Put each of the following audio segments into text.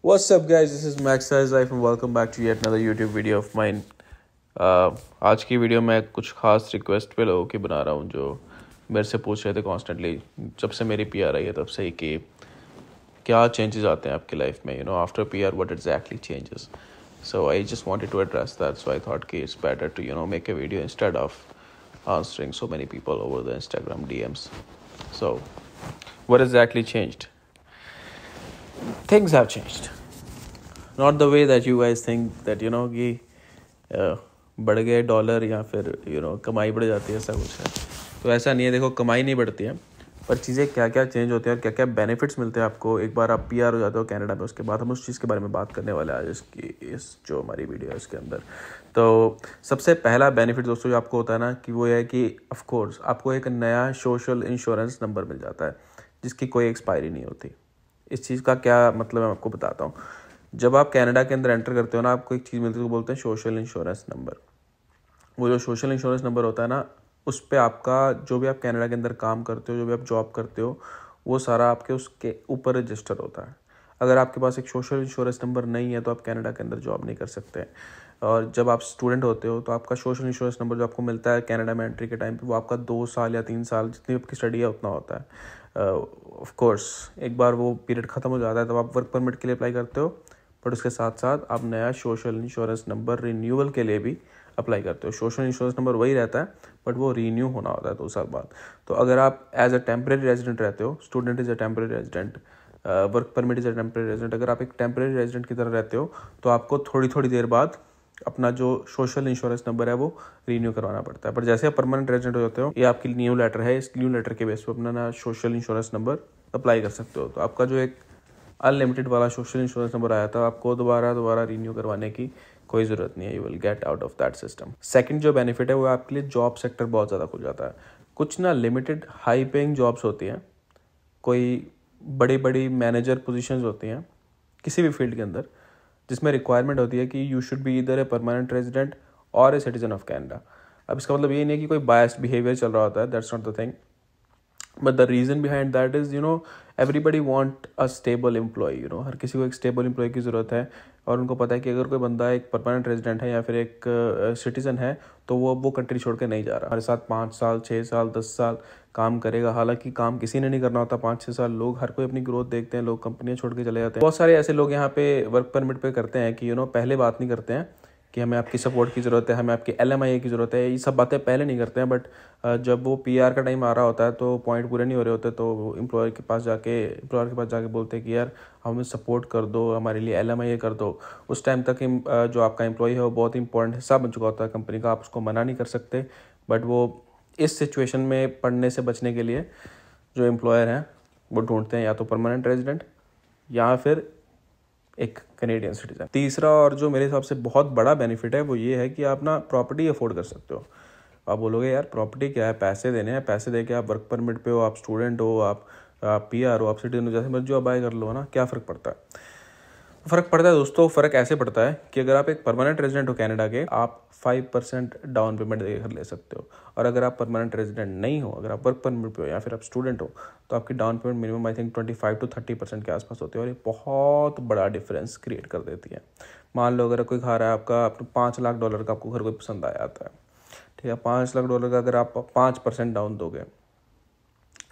What's up guys this is Max Life and welcome back to yet another YouTube video of mine. Uh, आज की video मैं कुछ खास request पे लोगों की बना रहा हूँ जो मेरे से पूछ रहे थे कॉन्स्टेंटली जब से मेरी पी आर आई है तब से ही कि क्या चेंजेस आते हैं आपकी लाइफ में you know after P R what exactly changes so I just wanted to address that so I thought कि it's better to you know make a video instead of answering so many people over the Instagram D Ms so what exactly changed things have changed not the way that you guys think that you know कि uh, बढ़ गए dollar या फिर you know कमाई बढ़ जाती है ऐसा कुछ है तो ऐसा नहीं है देखो कमाई नहीं बढ़ती है पर चीज़ें क्या क्या चेंज होती हैं और क्या क्या बेनिफिट्स मिलते हैं आपको एक बार आप पी हो जाते हो कनाडा में उसके बाद हम उस चीज़ के बारे में बात करने वाले आज इसकी इस जो हमारी वीडियो है उसके अंदर तो सबसे पहला बेनिफिट दोस्तों जो आपको होता है ना कि वो है कि ऑफ़ कोर्स आपको एक नया सोशल इंश्योरेंस नंबर मिल जाता है जिसकी कोई एक्सपायरी नहीं होती इस चीज़ का क्या मतलब मैं आपको बताता हूँ जब आप कनाडा के अंदर एंटर करते हो ना आपको एक चीज़ मिलती है तो बोलते हैं सोशल इंश्योरेंस नंबर वो जो सोशल इंश्योरेंस नंबर होता है ना उस पर आपका जो भी आप कनाडा के अंदर काम करते हो जो भी आप जॉब करते हो वो सारा आपके उसके ऊपर रजिस्टर होता है अगर आपके पास एक सोशल इंश्योरेंस नंबर नहीं है तो आप कनाडा के अंदर जॉब नहीं कर सकते और जब आप स्टूडेंट होते हो तो आपका सोशल इंश्योरेंस नंबर जो आपको मिलता है कनाडा में एंट्री के टाइम पे वो आपका दो साल या तीन साल जितनी आपकी स्टडी है उतना होता है ऑफ कोर्स एक बार वो पीरियड ख़त्म हो जाता है तब आप वर्क परमिट के लिए अप्लाई करते हो बट उसके साथ साथ आप नया सोशल इंश्योरेंस नंबर रिन्यूअल के लिए भी अप्लाई करते हो सोशल इंश्योरेंस नंबर वही रहता है बट वो रीन्यू होना होता है दो साल बाद तो अगर आप एज अ टेम्प्रेरी रेजिडेंट रहते हो student is a temporary resident work permit is a temporary resident अगर आप एक टेम्प्रेरी रेजिडेंट की तरह रहते हो तो आपको थोड़ी थोड़ी देर बाद अपना जो सोशल इंश्योरेंस नंबर है वो रीन्यू करवाना पड़ता है पर जैसे आप परमानेंट रेजिडेंट हो जाते हो ये आपकी न्यू लेटर है इस न्यू लेटर के बेस पर अपना ना सोशल इंश्योरेंस नंबर अप्लाई कर सकते हो तो आपका जो एक अनलिमिटेड वाला सोशल इंश्योरेंस नंबर आया था आपको दोबारा दोबारा रिन्यू करवाने की कोई ज़रूरत नहीं है you will get out of that system second जो बेनिफिट है वो आपके लिए जॉब सेक्टर बहुत ज़्यादा खुल जाता है कुछ ना लिमिटेड हाई पेइंग जॉब्स होती हैं कोई बड़ी बड़ी मैनेजर पोजिशन होती हैं किसी भी फील्ड के अंदर जिसमें रिक्वायरमेंट होती है कि यू शुड बी इधर ए परमानेंट रेजिडेंट और ए सिटीजन ऑफ कैनेडा अब इसका मतलब ये नहीं है कि कोई बायस बिहेवियर चल रहा होता है that's not the thing but the reason behind that is you know everybody want a stable employ you know हर किसी को एक स्टेबल एम्प्लॉय की ज़रूरत है और उनको पता है कि अगर कोई बंदा एक परमानेंट रेजिडेंट है या फिर एक सिटीज़न है तो वो अब वो कंट्री छोड़ के नहीं जा रहा हमारे साथ पाँच साल छः साल दस साल काम करेगा हालांकि काम किसी ने नहीं करना होता पाँच छः साल लोग हर कोई अपनी ग्रोथ देखते हैं लोग कंपनियाँ छोड़ के चले जाते हैं बहुत सारे ऐसे लोग यहाँ पे वर्क परमिट पे करते हैं कि यू नो पहले बात नहीं करते हैं कि हमें आपकी सपोर्ट की ज़रूरत है हमें आपकी एल की ज़रूरत है ये सब बातें पहले नहीं करते हैं बट जब वो पी का टाइम आ रहा होता है तो पॉइंट पूरे नहीं हो रहे होते तो एम्प्लॉयर के पास जाके एम्प्लॉयर के पास जाके बोलते हैं कि यार हमें सपोर्ट कर दो हमारे लिए एल कर दो उस टाइम तक जो आपका एम्प्लॉई है वो बहुत इंपॉर्टेंट हिस्सा बन चुका होता है कंपनी का आप उसको मना नहीं कर सकते बट वो इस सिचुएशन में पढ़ने से बचने के लिए जो एम्प्लॉयर हैं वो ढूंढते हैं या तो परमानेंट रेजिडेंट या फिर एक कनेडियन सिटीज़न तीसरा और जो मेरे हिसाब से बहुत बड़ा बेनिफिट है वो ये है कि आप ना प्रॉपर्टी अफोर्ड कर सकते हो आप बोलोगे यार प्रॉपर्टी क्या है पैसे देने हैं पैसे दे के आप वर्क परमिट पे हो आप स्टूडेंट हो आप आप पी हो आप सिटीजन हो जैसे मर्जी आप बाय कर लो ना क्या फ़र्क पड़ता है फ़र्क पड़ता है दोस्तों फ़र्क ऐसे पड़ता है कि अगर आप एक परमानेंट रेजिडेंट हो कनाडा के आप फाइव परसेंट डाउन पेमेंट देकर ले सकते हो और अगर आप परमानेंट रेजिडेंट नहीं हो अगर आप वर्क परमिट पे हो या फिर आप स्टूडेंट हो तो आपकी down payment minimum I think twenty five to thirty percent के आसपास होती है और ये बहुत बड़ा डिफरेंस क्रिएट कर देती है मान लो अगर कोई खा रहा है आपका आपको पाँच लाख डॉलर का आपको घर कोई पसंद आ जाता है ठीक है पाँच लाख डॉलर का अगर आप पाँच परसेंट डाउन दोगे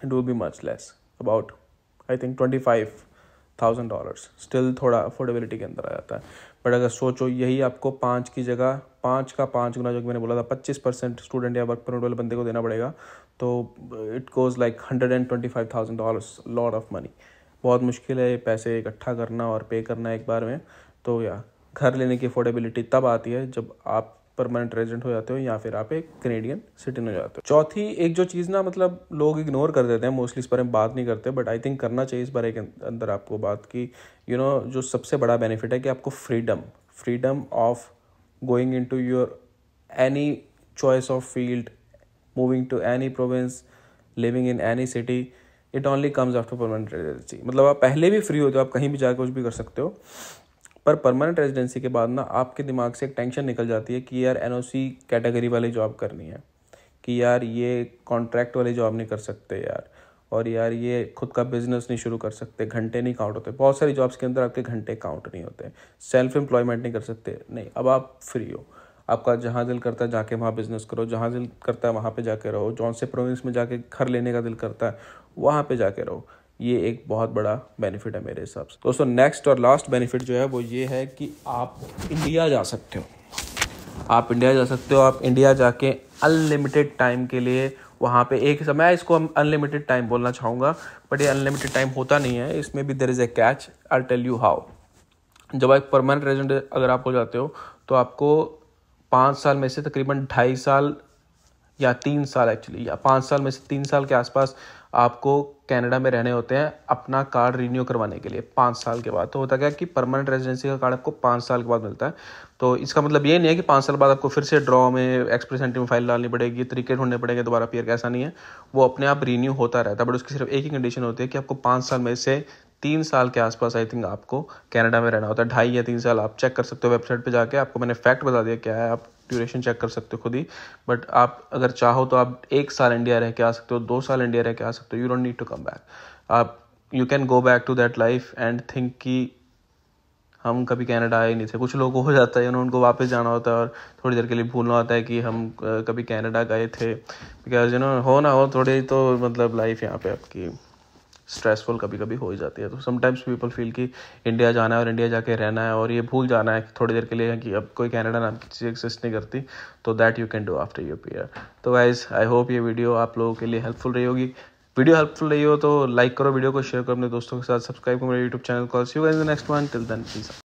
it will be much less about I think twenty five thousand dollars still थोड़ा अफोर्डेबिलिटी के अंदर आ जाता है बट अगर सोचो यही आपको पाँच की जगह पाँच का पाँच गुना जो कि मैंने बोला था पच्चीस परसेंट स्टूडेंट या वर्क परमिट वाले बंदे को देना पड़ेगा तो it goes like hundred and twenty five thousand dollars lot of money बहुत मुश्किल है पैसे इकट्ठा करना और पे करना एक बार में तो या घर लेने की अफोर्डेबिलिटी तब आती है जब आप परमानेंट रेजिडेंट हो जाते हो या फिर आप एक कनेडियन सिटीजन हो जाते हो चौथी एक जो चीज़ ना मतलब लोग इग्नोर कर देते हैं मोस्टली इस बारे में बात नहीं करते बट आई थिंक करना चाहिए इस बारे के अंदर आपको बात की यू you नो know, जो सबसे बड़ा बेनिफिट है कि आपको freedom freedom of going into your any choice of field moving to any province living in any city it only comes after permanent residency मतलब आप पहले भी फ्री होते हो आप कहीं भी जाकर कुछ भी कर सकते हो पर परमानेंट रेजिडेंसी के बाद ना आपके दिमाग से एक टेंशन निकल जाती है कि यार एन कैटेगरी वाली जॉब करनी है कि यार ये कॉन्ट्रैक्ट वाली जॉब नहीं कर सकते यार और यार ये खुद का बिजनेस नहीं शुरू कर सकते घंटे नहीं काउंट होते बहुत सारी जॉब्स के अंदर आपके घंटे काउंट नहीं होते सेल्फ एम्प्लॉयमेंट नहीं कर सकते नहीं अब आप फ्री हो आपका जहाँ दिल करता है जाके वहाँ बिजनेस करो जहाँ दिल करता है वहाँ पे जाके रहो जौन से प्रोविंस में जाके घर लेने का दिल करता है वहाँ पे जाके रहो ये एक बहुत बड़ा बेनिफिट है मेरे हिसाब से दोस्तों नेक्स्ट और लास्ट बेनिफिट जो है वो ये है कि आप इंडिया जा सकते हो आप इंडिया जा सकते हो आप इंडिया जाके अनलिमिटेड टाइम के लिए वहाँ पे एक समय इसको हम अनलिमिटेड टाइम बोलना चाहूँगा बट ये अनलिमिटेड टाइम होता नहीं है इसमें भी there is a catch I tell you how जब आप परमानेंट रेजिडेंट अगर आप हो जाते हो तो आपको पाँच साल में से तकरीबन ढाई साल या तीन साल एक्चुअली या पाँच साल में से तीन साल के आसपास आपको कनाडा में रहने होते हैं अपना कार्ड रिन्यू करवाने के लिए पाँच साल के बाद तो होता क्या कि परमानेंट रेजिडेंसी का कार्ड आपको पाँच साल के बाद मिलता है तो इसका मतलब ये नहीं है कि पाँच साल बाद आपको फिर से ड्रॉ में एक्सप्रेस एंट्री में फाइल डालनी पड़ेगी तरीके ढूंढने पड़ेंगे दोबारा पेयर कैसा ऐसा नहीं है वो अपने आप रिन्यू होता रहता है बट उसकी सिर्फ एक ही कंडीशन होती है कि आपको पाँच साल में से तीन साल के आसपास आई थिंक आपको कनाडा में रहना होता है ढाई या तीन साल आप चेक कर सकते हो वेबसाइट पे जाके आपको मैंने फैक्ट बता दिया क्या है आप ड्यूरेशन चेक कर सकते हो खुद ही बट आप अगर चाहो तो आप एक साल इंडिया रह के आ सकते हो दो साल इंडिया रह के आ सकते हो you don't need to come back आप you can go back to that life and think कि हम कभी कनाडा आए नहीं थे कुछ लोगों को हो जाता है उनको वापस जाना होता है और थोड़ी देर के लिए भूलना होता है कि हम कभी कनाडा गए थे बिकॉज यू नो हो ना हो थोड़ी तो मतलब लाइफ यहाँ पे आपकी स्ट्रेसफुल कभी कभी हो ही जाती है तो समटाइम्स पीपल फील कि इंडिया जाना है और इंडिया जाके रहना है और ये भूल जाना है थोड़ी देर के लिए कि अब कोई कैनेडा नाम की चीज़ एक्सिस्ट नहीं करती तो that you can do after you PR तो वाइज आई होप ये वीडियो आप लोगों के लिए हेल्पफुल रही होगी वीडियो हेल्पफुल रही हो तो लाइक करो वीडियो को शेयर करो अपने दोस्तों के साथ सब्सक्राइब करो मेरे YouTube channel call see you the next one till then please